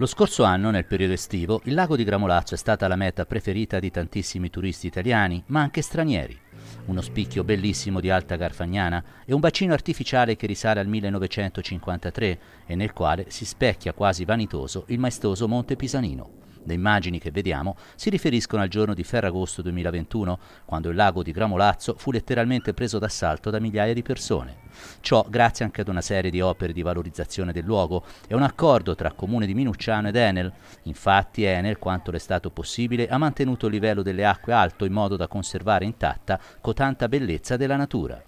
Lo scorso anno, nel periodo estivo, il lago di Gramolaccio è stata la meta preferita di tantissimi turisti italiani, ma anche stranieri. Uno spicchio bellissimo di alta garfagnana e un bacino artificiale che risale al 1953 e nel quale si specchia quasi vanitoso il maestoso Monte Pisanino. Le immagini che vediamo si riferiscono al giorno di Ferragosto 2021, quando il lago di Gramolazzo fu letteralmente preso d'assalto da migliaia di persone. Ciò grazie anche ad una serie di opere di valorizzazione del luogo e un accordo tra Comune di Minucciano ed Enel. Infatti Enel, quanto le è stato possibile, ha mantenuto il livello delle acque alto in modo da conservare intatta cotanta bellezza della natura.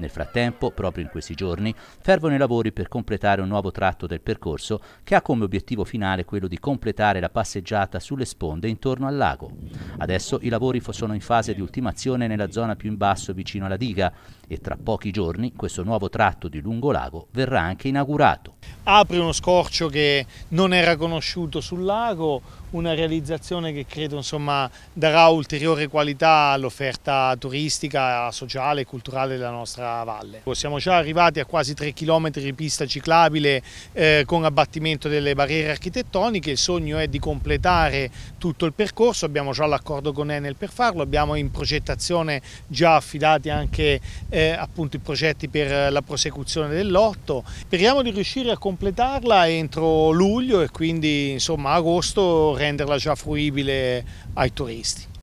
Nel frattempo, proprio in questi giorni, fervono i lavori per completare un nuovo tratto del percorso che ha come obiettivo finale quello di completare la passeggiata sulle sponde intorno al lago. Adesso i lavori sono in fase di ultimazione nella zona più in basso vicino alla diga e tra pochi giorni questo nuovo tratto di lungo lago verrà anche inaugurato apre uno scorcio che non era conosciuto sul lago, una realizzazione che credo insomma, darà ulteriore qualità all'offerta turistica, sociale e culturale della nostra valle. Siamo già arrivati a quasi 3 km di pista ciclabile eh, con abbattimento delle barriere architettoniche, il sogno è di completare tutto il percorso, abbiamo già l'accordo con Enel per farlo, abbiamo in progettazione già affidati anche eh, appunto, i progetti per la prosecuzione del lotto, speriamo di riuscire a completare completarla entro luglio e quindi insomma agosto renderla già fruibile ai turisti.